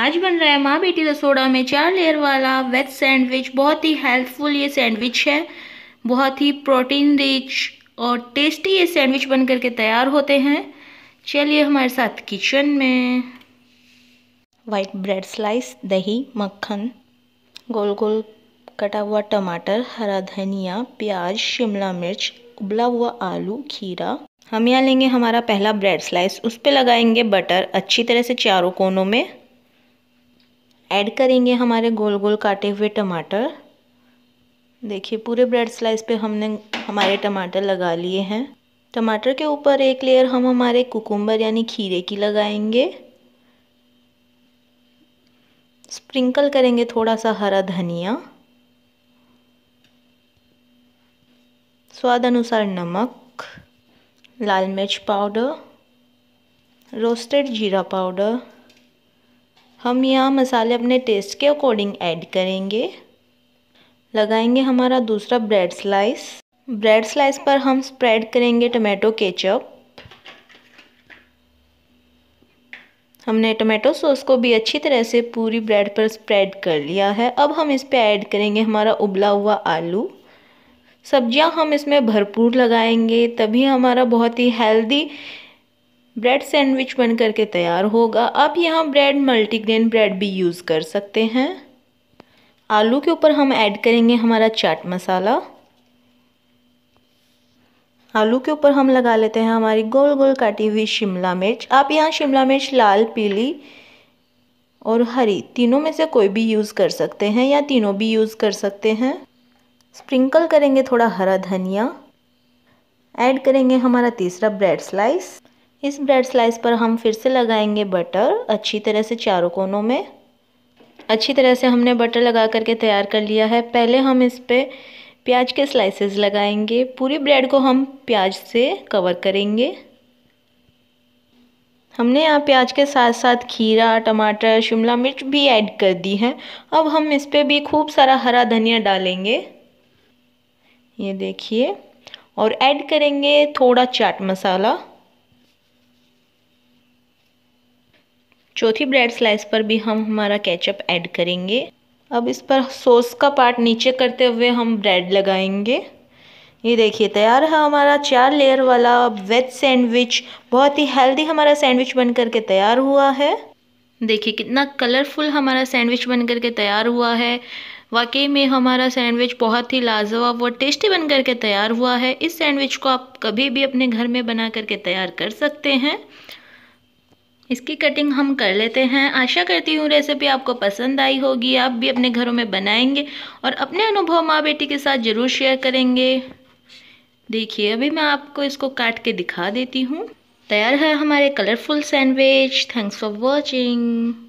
आज बन रहा है माँ बेटी रसोड़ा में चार लेयर वाला वेज सैंडविच बहुत ही हेल्पफुल ये सैंडविच है बहुत ही प्रोटीन रिच और टेस्टी ये सैंडविच बन करके तैयार होते हैं चलिए हमारे साथ किचन में वाइट ब्रेड स्लाइस दही मक्खन गोल गोल कटा हुआ टमाटर हरा धनिया प्याज शिमला मिर्च उबला हुआ आलू खीरा हम यहाँ लेंगे हमारा पहला ब्रेड स्लाइस उस पर लगाएंगे बटर अच्छी तरह से चारों कोनों में ऐड करेंगे हमारे गोल गोल काटे हुए टमाटर देखिए पूरे ब्रेड स्लाइस पे हमने हमारे टमाटर लगा लिए हैं टमाटर के ऊपर एक लेयर हम हमारे कुकुम्बर यानी खीरे की लगाएंगे स्प्रिंकल करेंगे थोड़ा सा हरा धनिया स्वाद अनुसार नमक लाल मिर्च पाउडर रोस्टेड जीरा पाउडर हम यहाँ मसाले अपने टेस्ट के अकॉर्डिंग ऐड करेंगे लगाएंगे हमारा दूसरा ब्रेड स्लाइस ब्रेड स्लाइस पर हम स्प्रेड करेंगे टमाटो केचप हमने टमाटो सॉस को भी अच्छी तरह से पूरी ब्रेड पर स्प्रेड कर लिया है अब हम इस पर ऐड करेंगे हमारा उबला हुआ आलू सब्जियां हम इसमें भरपूर लगाएंगे तभी हमारा बहुत ही हेल्दी ब्रेड सैंडविच बन करके तैयार होगा आप यहाँ ब्रेड मल्टीग्रेन ब्रेड भी यूज़ कर सकते हैं आलू के ऊपर हम ऐड करेंगे हमारा चाट मसाला आलू के ऊपर हम लगा लेते हैं हमारी गोल गोल काटी हुई शिमला मिर्च आप यहाँ शिमला मिर्च लाल पीली और हरी तीनों में से कोई भी यूज़ कर सकते हैं या तीनों भी यूज़ कर सकते हैं स्प्रिंकल करेंगे थोड़ा हरा धनिया ऐड करेंगे हमारा तीसरा ब्रेड स्लाइस इस ब्रेड स्लाइस पर हम फिर से लगाएंगे बटर अच्छी तरह से चारों कोनों में अच्छी तरह से हमने बटर लगा करके तैयार कर लिया है पहले हम इस पर प्याज के स्लाइसेस लगाएंगे पूरी ब्रेड को हम प्याज से कवर करेंगे हमने यहाँ प्याज के साथ साथ खीरा टमाटर शिमला मिर्च भी ऐड कर दी है अब हम इस पर भी खूब सारा हरा धनिया डालेंगे ये देखिए और ऐड करेंगे थोड़ा चाट मसाला चौथी ब्रेड स्लाइस पर भी हम हमारा केचप ऐड करेंगे अब इस पर सॉस का पार्ट नीचे करते हुए हम ब्रेड लगाएंगे ये देखिए तैयार है हमारा चार लेयर वाला वेज सैंडविच बहुत ही हेल्दी हमारा सैंडविच बन करके तैयार हुआ है देखिए कितना कलरफुल हमारा सैंडविच बन करके तैयार हुआ है वाकई में हमारा सैंडविच बहुत ही लाजवाब और टेस्टी बन करके तैयार हुआ है इस सैंडविच को आप कभी भी अपने घर में बना करके तैयार कर सकते हैं इसकी कटिंग हम कर लेते हैं आशा करती हूँ रेसिपी आपको पसंद आई होगी आप भी अपने घरों में बनाएंगे और अपने अनुभव माँ बेटी के साथ ज़रूर शेयर करेंगे देखिए अभी मैं आपको इसको काट के दिखा देती हूँ तैयार है हमारे colourful sandwich thanks for watching